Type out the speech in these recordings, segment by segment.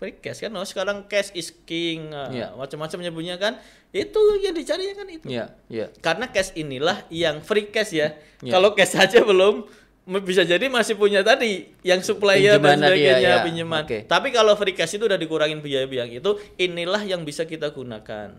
free cash kan. Oh, sekarang cash is king. Yeah. Ya. Macam-macam nyebutnya kan. Itu yang dicari kan itu. Yeah. Yeah. Karena cash inilah yang free cash ya. Yeah. Kalau cash saja belum bisa jadi masih punya tadi yang supplier pinjaman dan ya, sebagainya ya. pinjaman. Okay. Tapi kalau free cash itu udah dikurangin biaya-biaya itu, inilah yang bisa kita gunakan.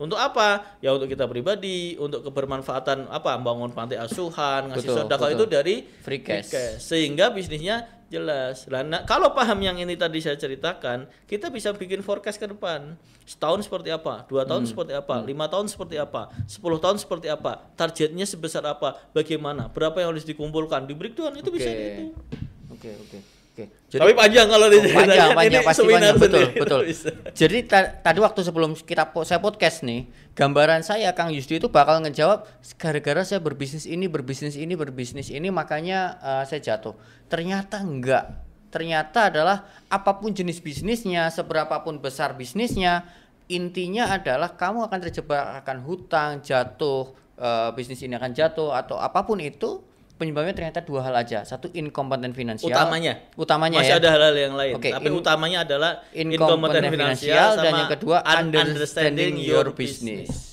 Untuk apa? Ya untuk kita pribadi, untuk kebermanfaatan apa? Bangun panti asuhan, ngasih sedekah itu dari free cash. free cash. Sehingga bisnisnya jelas. Nah, kalau paham yang ini tadi saya ceritakan, kita bisa bikin forecast ke depan. Setahun seperti apa, dua tahun hmm. seperti apa, hmm. lima tahun seperti apa, sepuluh tahun seperti apa, targetnya sebesar apa, bagaimana, berapa yang harus dikumpulkan, di diberikan itu okay. bisa gitu. Oke, okay, oke. Okay. Oke. Jadi, Tapi panjang kalau oh, panjang, panjang, panjang pasti panjang. Betul, betul. Jadi tadi waktu sebelum kita po saya podcast nih, gambaran saya Kang Yusdi itu bakal ngejawab gara-gara saya berbisnis ini, berbisnis ini, berbisnis ini makanya uh, saya jatuh. Ternyata enggak. Ternyata adalah apapun jenis bisnisnya, seberapapun besar bisnisnya, intinya adalah kamu akan terjebak akan hutang, jatuh, uh, bisnis ini akan jatuh atau apapun itu penyebabnya ternyata dua hal aja. Satu inkompeten finansial. Utamanya. Utamanya Masih ya. ada hal-hal yang lain. Okay, Tapi in, utamanya adalah inkompeten finansial sama dan yang kedua understanding, understanding your business. business.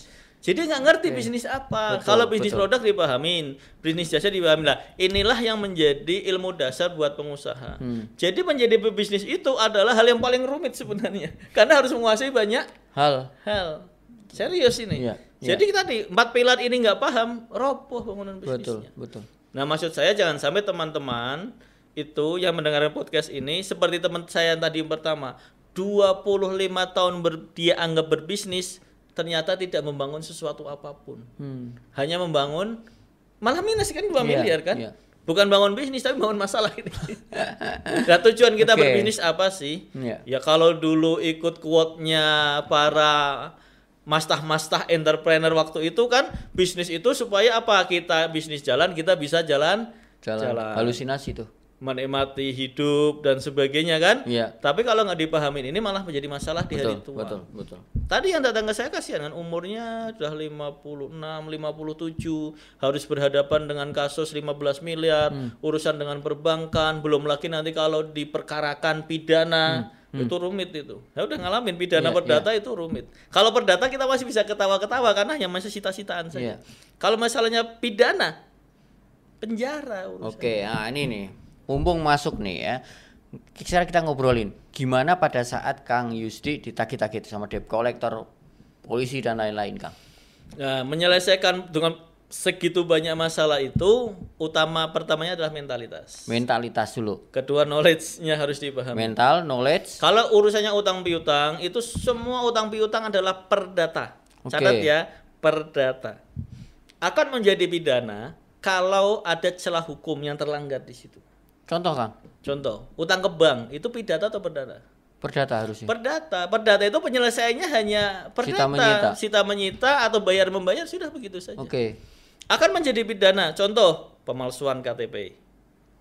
Jadi nggak ngerti okay. bisnis apa. Betul, Kalau bisnis betul. produk dipahamin, bisnis jasa dipahamin lah. Inilah yang menjadi ilmu dasar buat pengusaha. Hmm. Jadi menjadi pebisnis itu adalah hal yang paling rumit sebenarnya, karena harus menguasai banyak hal. Hal serius ini. Ya, Jadi kita tadi empat pilar ini nggak paham, roboh bangunan bisnisnya. Betul, betul. Nah, maksud saya jangan sampai teman-teman itu yang mendengarkan podcast ini seperti teman saya yang tadi yang pertama, 25 tahun ber, dia anggap berbisnis ternyata tidak membangun sesuatu apapun. Hmm. Hanya membangun malah minus kan 2 yeah, miliar kan? Yeah. Bukan bangun bisnis tapi bangun masalah ini. nah, tujuan kita okay. berbisnis apa sih? Yeah. Ya kalau dulu ikut quote-nya para mastah-mastah entrepreneur waktu itu kan bisnis itu supaya apa kita bisnis jalan kita bisa jalan jalan, jalan. halusinasi tuh menikmati hidup dan sebagainya kan iya. tapi kalau nggak dipahamin ini malah menjadi masalah betul, di hari tua betul betul tadi yang datang ke saya kasihan kan umurnya sudah 56 57 harus berhadapan dengan kasus 15 miliar hmm. urusan dengan perbankan belum lagi nanti kalau diperkarakan pidana hmm Hmm. Itu rumit itu. Saya udah ngalamin pidana yeah, perdata yeah. itu rumit. Kalau perdata kita masih bisa ketawa-ketawa karena yang masih sita-sitaan saja. Yeah. Kalau masalahnya pidana penjara Oke, okay, nah ini nih. Mumpung masuk nih ya. Sekarang kita ngobrolin gimana pada saat Kang Yusdi ditagih-tagih sama debt collector, polisi dan lain-lain, Kang. Nah, menyelesaikan dengan segitu banyak masalah itu utama pertamanya adalah mentalitas mentalitas dulu kedua knowledge-nya harus dipahami mental knowledge kalau urusannya utang piutang itu semua utang piutang adalah perdata okay. catat ya perdata akan menjadi pidana kalau ada celah hukum yang terlanggar di situ contoh kan contoh utang ke bank itu pidata atau perdata Perdata harusnya. Perdata, perdata itu penyelesaiannya hanya perdata, sita menyita, sita menyita atau bayar membayar sudah begitu saja. Oke. Okay akan menjadi pidana. Contoh pemalsuan KTP.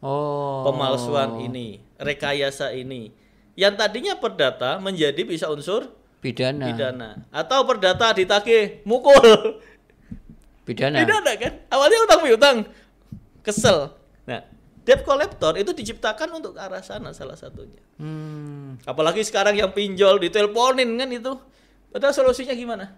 Oh. Pemalsuan ini, rekayasa ini. Yang tadinya perdata menjadi bisa unsur pidana. Pidana. Atau perdata ditagih mukul. Pidana. Pidana kan? Awalnya utang piutang. Kesel. Nah, debt collector itu diciptakan untuk ke arah sana salah satunya. Hmm. Apalagi sekarang yang pinjol diteleponin kan itu. Padahal solusinya gimana?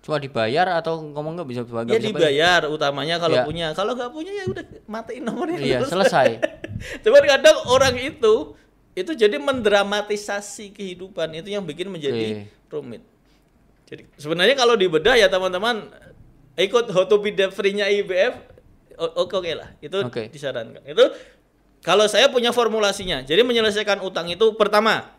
Cuma dibayar atau ngomong nggak bisa ya, dibayar? Ya dibayar ya. utamanya kalau ya. punya. Kalau nggak punya ya udah matiin nomornya. Iya selesai. Cuman kadang orang itu itu jadi mendramatisasi kehidupan itu yang bikin menjadi e. rumit. Jadi sebenarnya kalau dibedah ya teman-teman ikut how to be debt free-nya IBF oke oke lah itu okay. disarankan. Itu kalau saya punya formulasinya. Jadi menyelesaikan utang itu pertama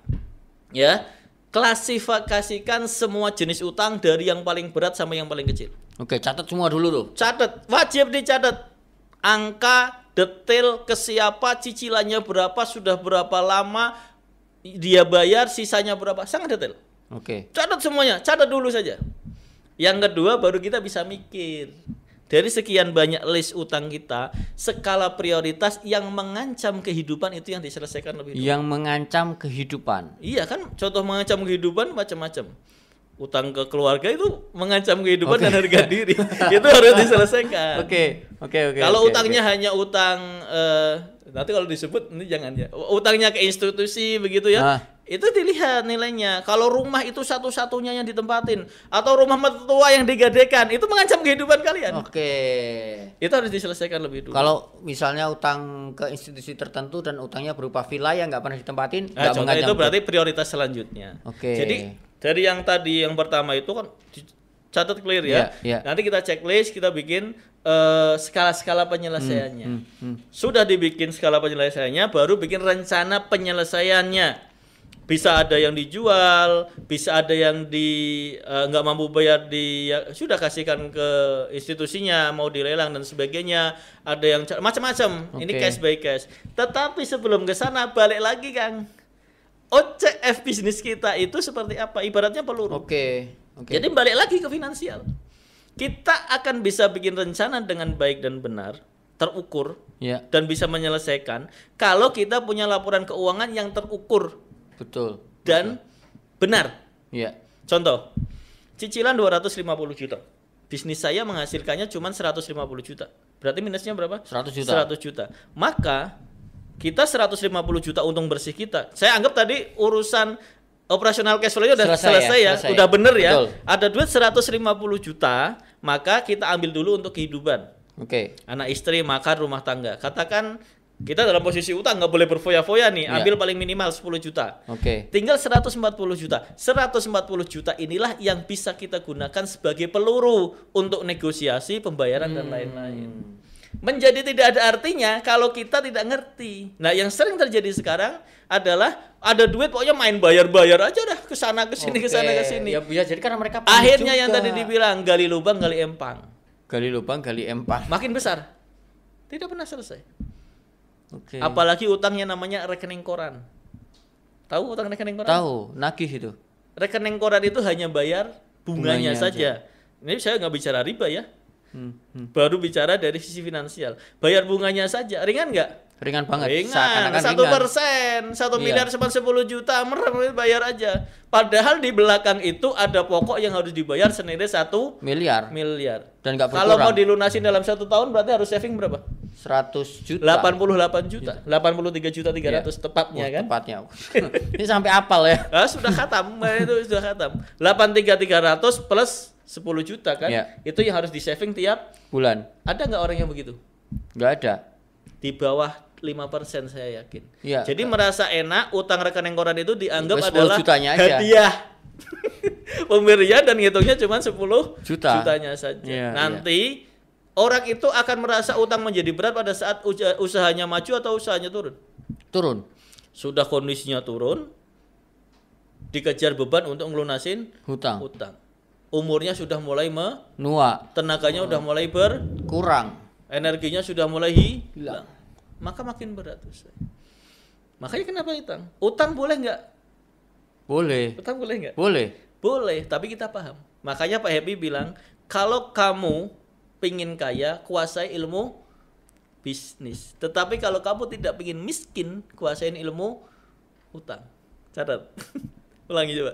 ya klasifikasikan semua jenis utang dari yang paling berat sampai yang paling kecil. Oke, catat semua dulu tuh. Catat, wajib dicatat. Angka, detail, ke siapa, cicilannya berapa, sudah berapa lama dia bayar, sisanya berapa, sangat detail. Oke. Catat semuanya, catat dulu saja. Yang kedua baru kita bisa mikir. Dari sekian banyak list utang kita, skala prioritas yang mengancam kehidupan itu yang diselesaikan lebih dulu. Yang mengancam kehidupan. Iya kan, contoh mengancam kehidupan macam-macam utang ke keluarga itu mengancam kehidupan okay. dan harga diri. itu harus diselesaikan. Oke, okay. oke, okay, oke. Okay, kalau okay, utangnya okay. hanya utang uh, nanti kalau disebut ini jangan ya. Utangnya ke institusi begitu ya. Ah itu dilihat nilainya. Kalau rumah itu satu-satunya yang ditempatin atau rumah mertua yang digadekan, itu mengancam kehidupan kalian. Oke. Itu harus diselesaikan lebih dulu. Kalau misalnya utang ke institusi tertentu dan utangnya berupa villa yang nggak pernah ditempatin, nah, mengancam. Itu berarti prioritas selanjutnya. Oke. Jadi dari yang tadi yang pertama itu kan catat clear ya. Yeah, yeah. Nanti kita checklist, kita bikin skala eh, skala-skala penyelesaiannya. Hmm, hmm, hmm. Sudah dibikin skala penyelesaiannya, baru bikin rencana penyelesaiannya bisa ada yang dijual, bisa ada yang di eh, nggak uh, mampu bayar di ya, sudah kasihkan ke institusinya mau dilelang dan sebagainya, ada yang macam-macam. Okay. Ini cash by cash. Tetapi sebelum ke sana balik lagi Kang. OCF bisnis kita itu seperti apa? Ibaratnya peluru. Oke. Okay. Okay. Jadi balik lagi ke finansial. Kita akan bisa bikin rencana dengan baik dan benar terukur yeah. dan bisa menyelesaikan kalau kita punya laporan keuangan yang terukur Betul. Dan Betul. benar. Iya. Contoh, cicilan 250 juta. Bisnis saya menghasilkannya cuma 150 juta. Berarti minusnya berapa? 100 juta. 100 juta. Maka kita 150 juta untung bersih kita. Saya anggap tadi urusan operasional cash flow-nya udah selesai, selesai ya, ya selesai. udah bener ya. Ada duit 150 juta, maka kita ambil dulu untuk kehidupan. Oke. Okay. Anak istri, makan, rumah tangga. Katakan kita dalam posisi utang nggak boleh berfoya-foya nih, yeah. ambil paling minimal 10 juta. Oke. Okay. Tinggal 140 juta. 140 juta inilah yang bisa kita gunakan sebagai peluru untuk negosiasi, pembayaran hmm. dan lain-lain. Menjadi tidak ada artinya kalau kita tidak ngerti. Nah, yang sering terjadi sekarang adalah ada duit pokoknya main bayar-bayar aja dah ke sana ke sini ke sana ke sini. Ya, ya jadi karena mereka Akhirnya juga. yang tadi dibilang gali lubang, gali empang. Gali lubang, gali empang. Makin besar. Tidak pernah selesai. Okay. Apalagi utangnya namanya rekening koran. Tahu utang rekening koran? Tahu, nagih itu. Rekening koran itu hanya bayar bunganya, bunganya saja. Aja. Ini saya nggak bicara riba ya. Hmm, hmm, baru bicara dari sisi finansial bayar bunganya saja ringan nggak ringan banget ringan satu persen satu iya. miliar sembilan sepuluh juta merem bayar aja padahal di belakang itu ada pokok yang harus dibayar senilai satu miliar miliar dan nggak kalau mau dilunasi dalam satu tahun berarti harus saving berapa seratus juta delapan puluh delapan juta, iya. delapan puluh tiga juta 300 iya. yeah. tepatnya oh, kan tepatnya ini sampai apal ya nah, sudah khatam itu sudah khatam tiga ratus plus 10 juta kan Yeah. itu yang harus di saving tiap bulan ada nggak orang yang begitu nggak ada di bawah 5% saya yakin Yeah. jadi merasa enak utang rekening koran itu dianggap adalah jutanya aja. hadiah pemberian dan ngitungnya cuma 10 juta jutanya saja Yeah, ya. nanti yeah. Orang itu akan merasa utang menjadi berat pada saat usahanya maju atau usahanya turun. Turun. Sudah kondisinya turun, dikejar beban untuk ngelunasin hutang. Hutang umurnya sudah mulai menua, tenaganya sudah mulai berkurang, energinya sudah mulai hilang. Maka makin berat Ustaz. Makanya kenapa utang? Utang boleh nggak? Boleh. Utang boleh nggak? Boleh. Boleh, tapi kita paham. Makanya Pak Happy bilang, kalau kamu pingin kaya, kuasai ilmu bisnis. Tetapi kalau kamu tidak pingin miskin, kuasain ilmu utang. Catat. Ulangi coba.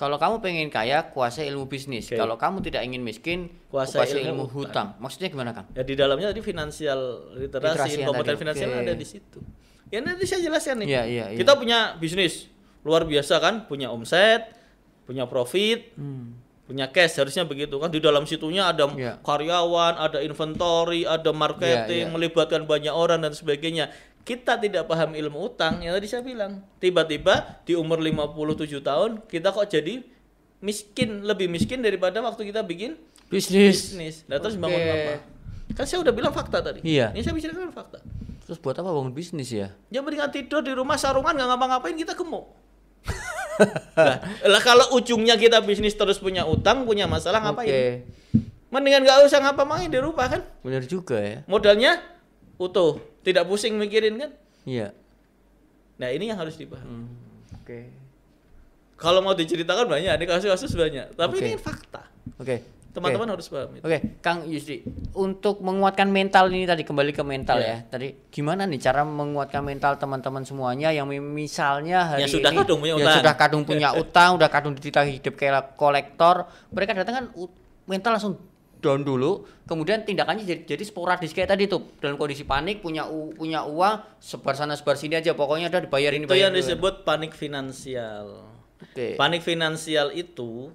Kalau kamu pengen kaya, kuasai ilmu bisnis. Okay. Kalau kamu tidak ingin miskin, kuasai, kuasai ilmu, ilmu hutang. Maksudnya gimana, kan? Ya di dalamnya tadi finansial literasi, literasi kompeten finansial okay. ada di situ. Ya nanti saya jelaskan nih. Yeah, yeah, yeah. Kita iya. punya bisnis luar biasa kan, punya omset, punya profit, hmm. punya cash harusnya begitu kan. Di dalam situnya ada yeah. karyawan, ada inventory, ada marketing, yeah, yeah. melibatkan banyak orang dan sebagainya kita tidak paham ilmu utang yang tadi saya bilang tiba-tiba di umur 57 tahun kita kok jadi miskin lebih miskin daripada waktu kita bikin bisnis bisnis nah terus okay. bangun apa kan saya udah bilang fakta tadi iya ini saya bicarakan fakta terus buat apa bangun bisnis ya ya mendingan tidur di rumah sarungan nggak ngapa-ngapain kita gemuk lah, kalau ujungnya kita bisnis terus punya utang punya masalah ngapain okay. mendingan nggak usah ngapa-ngapain di rumah kan bener juga ya modalnya utuh, tidak pusing mikirin kan? Iya. Nah ini yang harus dipahami. Hmm. Oke. Okay. Kalau mau diceritakan banyak, ini kasus-kasus banyak. Tapi okay. ini fakta. Oke. Okay. Teman-teman okay. harus paham. Oke, okay. Kang Yusri, untuk menguatkan mental ini tadi kembali ke mental yeah. ya. Tadi gimana nih cara menguatkan mental teman-teman semuanya yang misalnya ya hari ya, sudah ini kadung punya ya utang. sudah kadung punya utang, udah kadung dititah hidup kayak kolektor, mereka datang kan mental langsung down dulu, kemudian tindakannya jadi, jadi sporadis kayak tadi tuh dalam kondisi panik punya u, punya uang sebar sana sebar sini aja pokoknya udah dibayar ini. Itu yang dulu. disebut panik finansial. Okay. Panik finansial itu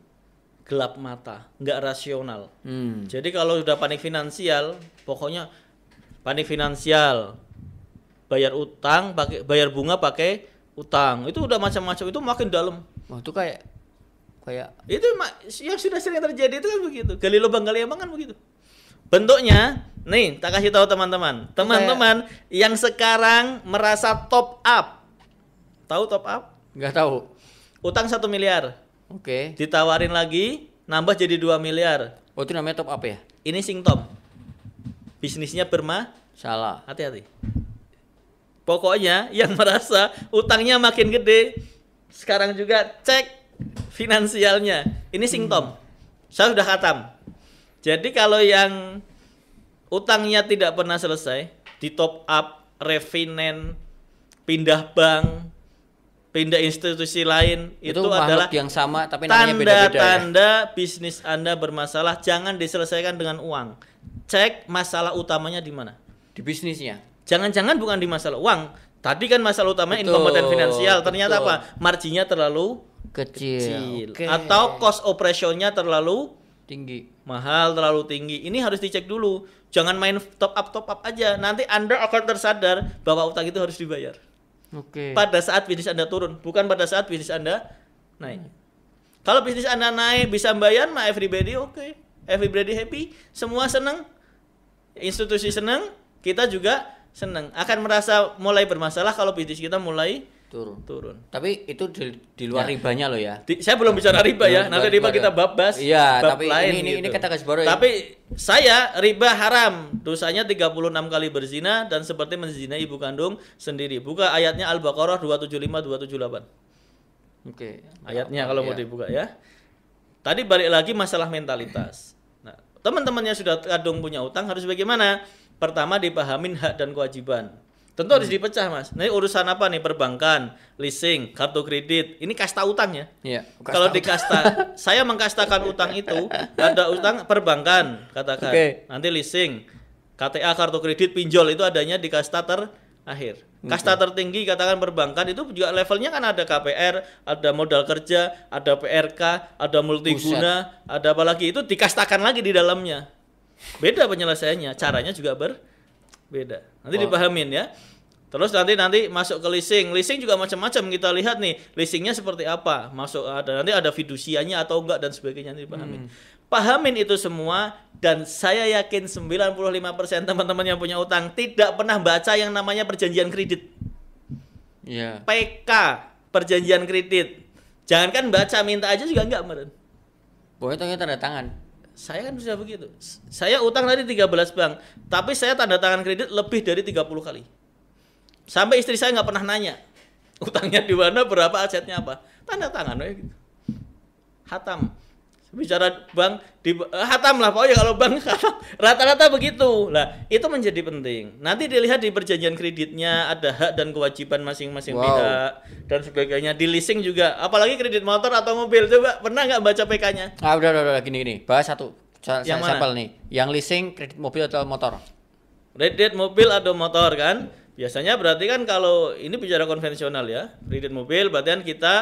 gelap mata, nggak rasional. Hmm. Jadi kalau sudah panik finansial, pokoknya panik finansial, bayar utang, pakai bayar bunga pakai utang, itu udah macam-macam itu makin dalam. Wah, itu kayak kayak itu yang sudah sering terjadi itu kan begitu gali lubang gali emang kan begitu bentuknya nih tak kasih tahu teman-teman teman-teman kayak... yang sekarang merasa top up tahu top up nggak tahu utang satu miliar oke okay. ditawarin lagi nambah jadi 2 miliar oh itu namanya top up ya ini sing top bisnisnya berma salah hati-hati pokoknya yang merasa utangnya makin gede sekarang juga cek finansialnya. Ini singtom. Hmm. Saya sudah khatam. Jadi kalau yang utangnya tidak pernah selesai, di top up, refinance, pindah bank, pindah institusi lain itu, itu adalah yang sama tapi ya? tanda-tanda beda -beda, tanda ya? bisnis Anda bermasalah jangan diselesaikan dengan uang. Cek masalah utamanya di mana? Di bisnisnya. Jangan-jangan bukan di masalah uang. Tadi kan masalah utama inkompeten finansial. Ternyata betul. apa? Marginnya terlalu kecil, kecil. Okay. atau cost operationnya terlalu tinggi mahal terlalu tinggi ini harus dicek dulu jangan main top up top up aja nanti anda akan tersadar bahwa utang itu harus dibayar oke okay. pada saat bisnis anda turun bukan pada saat bisnis anda naik hmm. kalau bisnis anda naik bisa bayar mah everybody oke okay. everybody happy semua seneng institusi seneng kita juga seneng akan merasa mulai bermasalah kalau bisnis kita mulai turun. Turun. Tapi itu di, di luar ya. ribanya loh ya. Di, saya belum bicara riba ya. Nanti riba kita ya. bab bas. Iya, bab tapi lain ini, ini, gitu. ini kata baru. Ya. Tapi saya riba haram. Dosanya 36 kali berzina dan seperti menzinai ibu kandung sendiri. Buka ayatnya Al-Baqarah 275 278. Oke. Ayatnya kalau ya. mau iya. dibuka ya. Tadi balik lagi masalah mentalitas. Nah, teman-temannya sudah kadung punya utang harus bagaimana? Pertama dipahamin hak dan kewajiban Tentu harus hmm. dipecah, Mas. Nah, urusan apa nih perbankan, leasing, kartu kredit. Ini kasta utangnya. Iya. Kalau di kasta, saya mengkastakan utang itu ada utang perbankan katakan. Okay. Nanti leasing, KTA, kartu kredit, pinjol itu adanya di kasta terakhir. Kasta okay. tertinggi katakan perbankan itu juga levelnya kan ada KPR, ada modal kerja, ada PRK, ada multiguna, ada apa lagi itu dikastakan lagi di dalamnya. Beda penyelesaiannya, caranya juga ber Beda. Nanti oh. dipahamin ya. Terus nanti nanti masuk ke leasing. Leasing juga macam-macam kita lihat nih. Leasingnya seperti apa? Masuk ada nanti ada fidusianya atau enggak dan sebagainya nanti dipahamin. Hmm. Pahamin itu semua dan saya yakin 95% teman-teman yang punya utang tidak pernah baca yang namanya perjanjian kredit. Yeah. PK, perjanjian kredit. Jangankan baca, minta aja juga enggak, Meren. Pokoknya tanda tangan saya kan bisa begitu. Saya utang tadi 13 bank, tapi saya tanda tangan kredit lebih dari 30 kali. Sampai istri saya nggak pernah nanya, utangnya di mana, berapa, asetnya apa. Tanda tangan, ya Hatam bicara bank di eh, hatam lah pokoknya kalau bank rata-rata begitu lah itu menjadi penting nanti dilihat di perjanjian kreditnya ada hak dan kewajiban masing-masing wow. pihak dan sebagainya di leasing juga apalagi kredit motor atau mobil coba pernah nggak baca PK-nya ah udah udah, udah gini gini bahas satu Sa yang mana? sampel nih yang leasing kredit mobil atau motor kredit mobil atau motor kan biasanya berarti kan kalau ini bicara konvensional ya kredit mobil berarti kan kita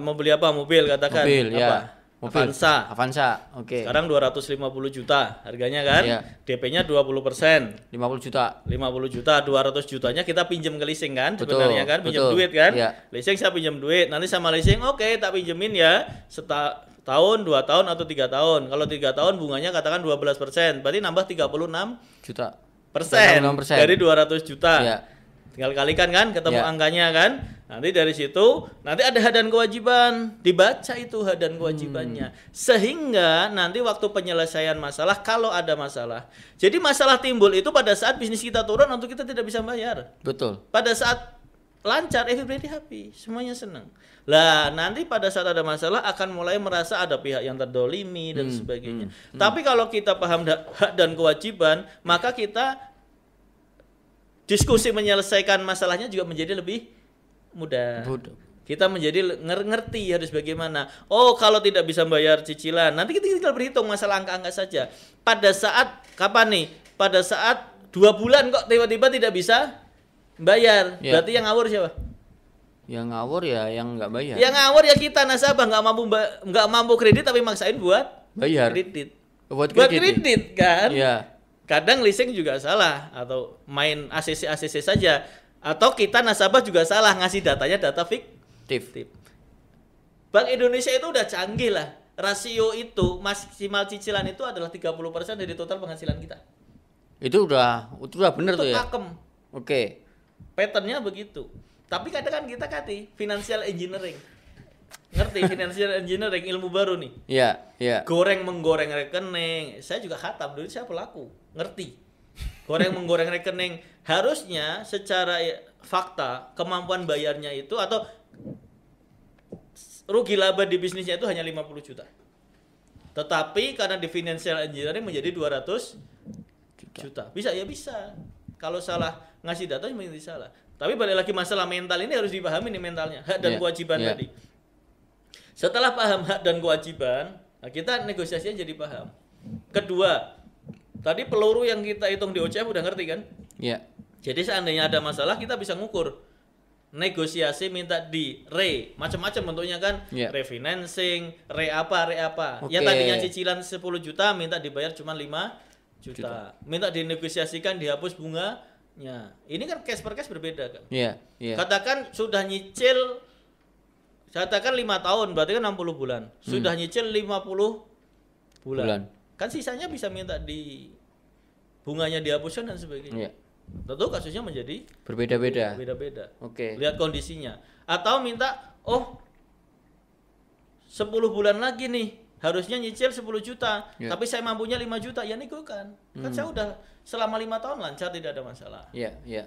mau beli apa mobil katakan mobil, apa ya Mobil. Avanza. Avanza. Oke. Okay. Sekarang 250 juta harganya kan? Iya. DP-nya 20%. 50 juta. 50 juta, 200 jutanya kita pinjam ke leasing kan betul, sebenarnya kan? Pinjam betul. duit kan? Iya. Leasing saya pinjam duit. Nanti sama leasing oke okay, tak pinjemin ya seta tahun, 2 tahun atau 3 tahun. Kalau 3 tahun bunganya katakan 12%, berarti nambah 36 juta. Persen, persen dari 200 juta. Iya. Tinggal kalikan kan ketemu iya. angkanya kan? Nanti dari situ nanti ada hadan kewajiban, dibaca itu hadan kewajibannya. Hmm. Sehingga nanti waktu penyelesaian masalah kalau ada masalah. Jadi masalah timbul itu pada saat bisnis kita turun untuk kita tidak bisa bayar. Betul. Pada saat lancar, everybody happy, semuanya senang. Lah nanti pada saat ada masalah akan mulai merasa ada pihak yang terdolimi dan hmm, sebagainya. Hmm, hmm. Tapi kalau kita paham hak dan kewajiban, maka kita diskusi menyelesaikan masalahnya juga menjadi lebih mudah. Kita menjadi ngerti harus bagaimana. Oh, kalau tidak bisa bayar cicilan, nanti kita tinggal berhitung masalah angka-angka saja. Pada saat kapan nih? Pada saat dua bulan kok tiba-tiba tidak bisa bayar. Ya. Berarti yang ngawur siapa? Yang ngawur ya yang nggak bayar. Yang ngawur ya kita nasabah nggak mampu nggak mampu kredit tapi maksain buat bayar kredit. Buat kredit, buat kredit kan? Iya. Kadang leasing juga salah atau main ACC ACC saja atau kita nasabah juga salah ngasih datanya data fiktif. Bank Indonesia itu udah canggih lah. Rasio itu maksimal cicilan itu adalah 30% dari total penghasilan kita. Itu udah itu udah bener tuh ya. Oke. Okay. Patternnya begitu. Tapi katakan kita kati financial engineering. Ngerti financial engineering ilmu baru nih. Iya, yeah, iya. Yeah. Goreng menggoreng rekening. Saya juga khatam dulu saya pelaku. Ngerti. Goreng menggoreng rekening harusnya secara fakta kemampuan bayarnya itu atau rugi laba di bisnisnya itu hanya 50 juta. Tetapi karena di financial engineering menjadi 200 juta. juta. Bisa ya bisa. Kalau salah ngasih data ya menjadi salah. Tapi balik lagi masalah mental ini harus dipahami nih mentalnya, hak dan yeah. kewajiban yeah. tadi. Setelah paham hak dan kewajiban, nah kita negosiasinya jadi paham. Kedua, tadi peluru yang kita hitung di OCF udah ngerti kan? Iya. Jadi seandainya ada masalah kita bisa ngukur negosiasi minta di re macam-macam bentuknya kan yeah. refinancing re apa re apa okay. ya tadinya cicilan 10 juta minta dibayar cuma 5 juta. juta minta dinegosiasikan dihapus bunganya ini kan case per case berbeda kan yeah. Yeah. katakan sudah nyicil katakan lima tahun berarti kan 60 bulan hmm. sudah hmm. nyicil 50 bulan. bulan kan sisanya bisa minta di bunganya dihapuskan dan sebagainya yeah tentu kasusnya menjadi berbeda-beda. Berbeda-beda. Oke. Okay. Lihat kondisinya. Atau minta, oh 10 bulan lagi nih harusnya nyicil 10 juta, yeah. tapi saya mampunya 5 juta, ya nego kan. Kan saya udah selama lima tahun lancar tidak ada masalah. Iya, yeah, iya. Yeah.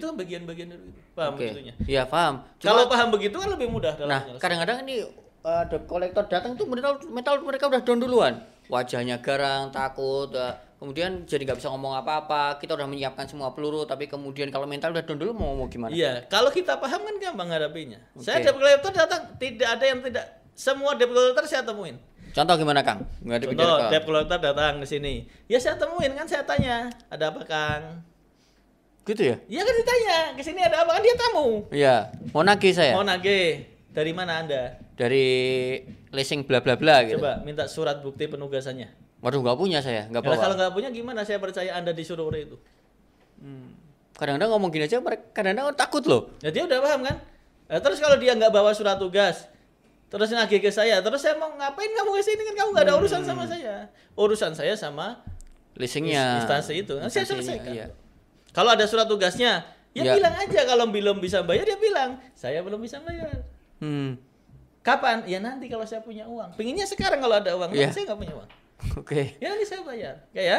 Itu kan bagian-bagian itu. Paham okay. begitunya? Iya, paham. Cuma, Kalau paham begitu kan lebih mudah dalam Nah, kadang-kadang ini eh, ada uh, kolektor datang tuh metal, metal mereka udah down duluan. Wajahnya garang, takut, uh, kemudian jadi nggak bisa ngomong apa-apa kita udah menyiapkan semua peluru tapi kemudian kalau mental udah down dulu mau ngomong gimana iya kalau kita paham kan gampang hadapinya okay. saya debt collector datang tidak ada yang tidak semua debt collector saya temuin contoh gimana kang nggak ada contoh debt collector datang ke sini ya saya temuin kan saya tanya ada apa kang gitu ya iya kan ditanya ke sini ada apa kan dia tamu iya mau nagih saya mau nagih dari mana anda dari leasing bla bla bla gitu coba minta surat bukti penugasannya Waduh nggak punya saya, nggak bawa. kalau nggak punya gimana saya percaya anda disuruh itu? kadang hmm. Kadang-kadang ngomong gini aja kadang-kadang takut loh. Ya dia udah paham kan? Ya, terus kalau dia nggak bawa surat tugas, terus nagih ke saya, terus saya mau ngapain kamu ke sini kan kamu nggak ada hmm. urusan sama saya. Urusan saya sama leasingnya. Instansi itu. Nah, saya selesaikan. Iya. Kalau ada surat tugasnya, ya, ya bilang aja kalau belum bisa bayar dia ya bilang, saya belum bisa bayar. Hmm. Kapan? Ya nanti kalau saya punya uang. Pinginnya sekarang kalau ada uang, yeah. saya nggak punya uang. Oke. Okay. Ya nanti saya bayar. Kayak ya. ya.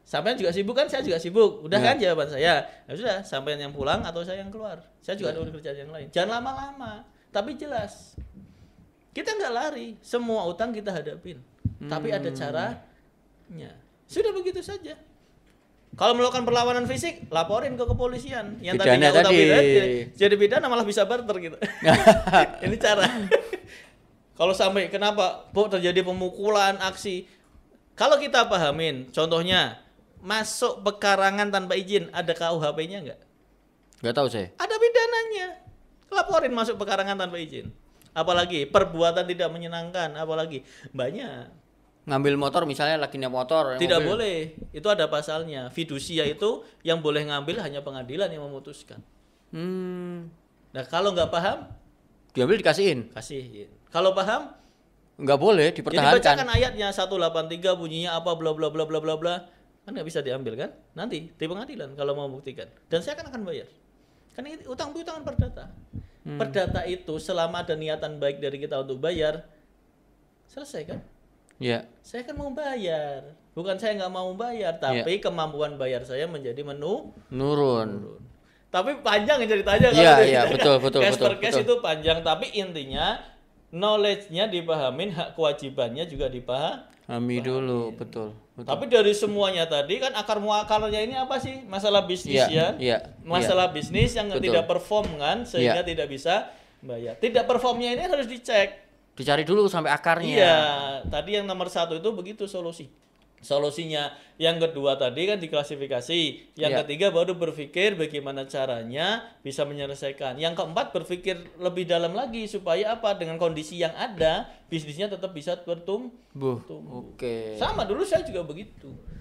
Sampai juga sibuk kan, saya juga sibuk. Udah yeah. kan jawaban saya. Ya, ya sudah, sampai yang pulang atau saya yang keluar. Saya juga yeah. ada kerjaan yang lain. Jangan lama-lama, tapi jelas. Kita nggak lari, semua utang kita hadapin. Hmm. Tapi ada hmm. caranya. Sudah begitu saja. Kalau melakukan perlawanan fisik, laporin ke kepolisian. Yang tadi utang tadi. Bidana, jadi beda. malah bisa barter gitu. Ini cara. Kalau sampai kenapa, Bu, terjadi pemukulan, aksi, kalau kita pahamin, contohnya masuk pekarangan tanpa izin, ada KUHP-nya nggak? Nggak tahu saya. Ada pidananya. Laporin masuk pekarangan tanpa izin. Apalagi perbuatan tidak menyenangkan, apalagi banyak. Ngambil motor misalnya lagi motor. Tidak mobil. boleh. Itu ada pasalnya. Fidusia itu yang boleh ngambil hanya pengadilan yang memutuskan. Hmm. Nah kalau nggak paham, diambil dikasihin. Kasihin. Kalau paham, nggak boleh dipertahankan. Jadi bacakan ayatnya 183 bunyinya apa bla bla bla bla bla bla. Kan nggak bisa diambil kan? Nanti di pengadilan kalau mau membuktikan. Dan saya kan akan bayar. Kan ini utang itu perdata. Hmm. Perdata itu selama ada niatan baik dari kita untuk bayar, selesai kan? Iya. Yeah. Saya kan mau bayar. Bukan saya nggak mau bayar, ya. tapi yeah. kemampuan bayar saya menjadi menu nurun. nurun. Tapi panjang ceritanya yeah, kan? Iya, betul, betul, cash betul. per cash betul. itu panjang, tapi intinya knowledge-nya dipahamin, hak kewajibannya juga dipahami dulu, betul, betul. Tapi dari semuanya tadi kan akar muakarnya ini apa sih? Masalah bisnis iya, ya. ya? ya Masalah ya. bisnis yang betul. tidak perform kan iya. sehingga ya. tidak bisa bayar. Tidak performnya ini harus dicek. Dicari dulu sampai akarnya. Iya, tadi yang nomor satu itu begitu solusi solusinya. Yang kedua tadi kan diklasifikasi, yang yeah. ketiga baru berpikir bagaimana caranya bisa menyelesaikan. Yang keempat berpikir lebih dalam lagi supaya apa dengan kondisi yang ada bisnisnya tetap bisa bertumbuh. Oke. Okay. Sama dulu saya juga begitu.